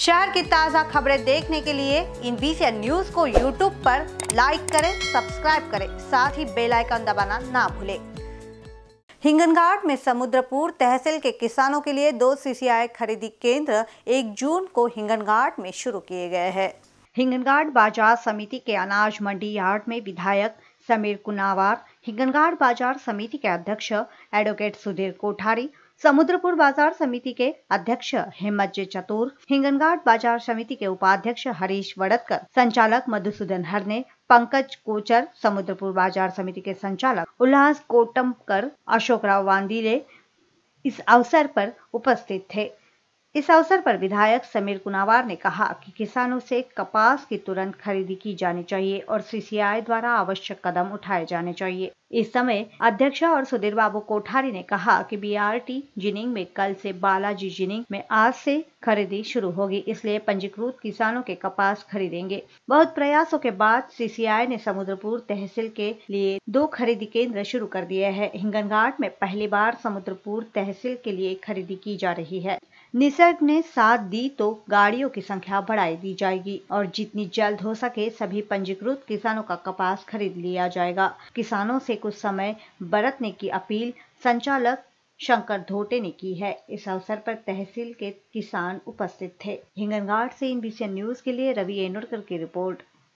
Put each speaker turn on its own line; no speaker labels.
शहर की ताज़ा खबरें देखने के लिए इन बीसी न्यूज को यूट्यूब पर लाइक करें सब्सक्राइब करें साथ ही बेल आइकन दबाना ना भूलें हिंगनघाट में समुद्रपुर तहसील के किसानों के लिए दो सीसीआई खरीदी केंद्र 1 जून
को हिंगनघाट में शुरू किए गए हैं हिंगनघाट बाजार समिति के अनाज मंडी यार्ड में विधायक समीर कुनावार हिंगनघाट बाजार समिति के अध्यक्ष एडवोकेट सुधीर कोठारी समुद्रपुर बाजार समिति के अध्यक्ष हेमत जे चतुर हिंगनघाट बाजार समिति के उपाध्यक्ष हरीश वड़तकर संचालक मधुसूदन हर ने पंकज कोचर समुद्रपुर बाजार समिति के संचालक उल्लास कोटमकर अशोक राव वांदीले इस अवसर पर उपस्थित थे इस अवसर पर विधायक समीर कुनावार ने कहा कि किसानों से कपास की तुरंत खरीदी की जानी चाहिए और सीसीआई द्वारा आवश्यक कदम उठाए जाने चाहिए इस समय अध्यक्ष और सुधीर बाबू कोठारी ने कहा कि बीआरटी जिनिंग में कल से बालाजी जिनिंग में आज से खरीदी शुरू होगी इसलिए पंजीकृत किसानों के कपास खरीदेंगे बहुत प्रयासों के बाद सीसीआई ने समुद्रपुर तहसील के लिए दो खरीदी केंद्र शुरू कर दिए है हिंगनघाट में पहली बार समुद्रपुर तहसील के लिए खरीदी की जा रही है निसर्ग ने साथ दी तो गाड़ियों की संख्या बढ़ाई दी जाएगी और जितनी जल्द हो सके सभी पंजीकृत किसानों का कपास खरीद लिया जाएगा किसानों से कुछ समय बरतने की अपील संचालक शंकर धोटे ने की है इस अवसर पर तहसील के किसान उपस्थित थे हिंगनघाट से इन न्यूज के लिए रवि एनुरकर की रिपोर्ट